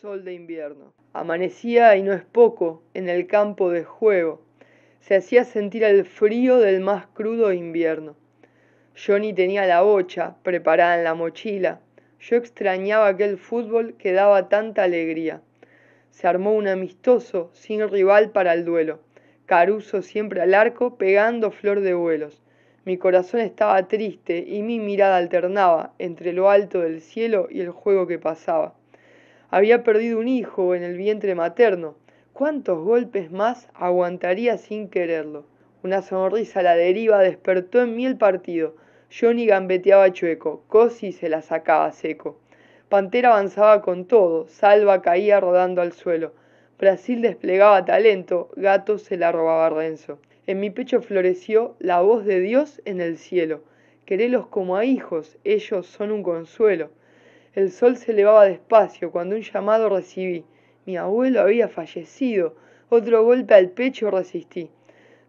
sol de invierno. Amanecía, y no es poco, en el campo de juego. Se hacía sentir el frío del más crudo invierno. yo ni tenía la bocha preparada en la mochila. Yo extrañaba aquel fútbol que daba tanta alegría. Se armó un amistoso, sin rival para el duelo. Caruso siempre al arco, pegando flor de vuelos. Mi corazón estaba triste y mi mirada alternaba entre lo alto del cielo y el juego que pasaba. Había perdido un hijo en el vientre materno. ¿Cuántos golpes más aguantaría sin quererlo? Una sonrisa a la deriva despertó en mí el partido. Johnny gambeteaba chueco, Cosi se la sacaba seco. Pantera avanzaba con todo, Salva caía rodando al suelo. Brasil desplegaba talento, Gato se la robaba Renzo. En mi pecho floreció la voz de Dios en el cielo. Querelos como a hijos, ellos son un consuelo. El sol se elevaba despacio cuando un llamado recibí. Mi abuelo había fallecido. Otro golpe al pecho resistí.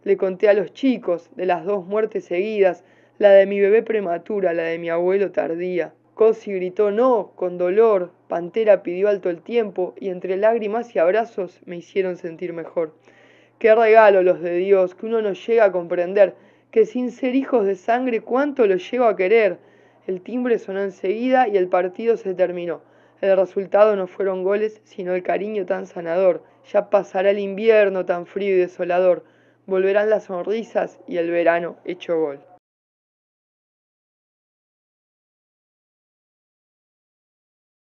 Le conté a los chicos de las dos muertes seguidas, la de mi bebé prematura, la de mi abuelo tardía. Cosi gritó no, con dolor. Pantera pidió alto el tiempo y entre lágrimas y abrazos me hicieron sentir mejor. Qué regalo los de Dios, que uno no llega a comprender, que sin ser hijos de sangre cuánto los llevo a querer el timbre sonó enseguida y el partido se terminó. El resultado no fueron goles, sino el cariño tan sanador. Ya pasará el invierno tan frío y desolador. Volverán las sonrisas y el verano hecho gol.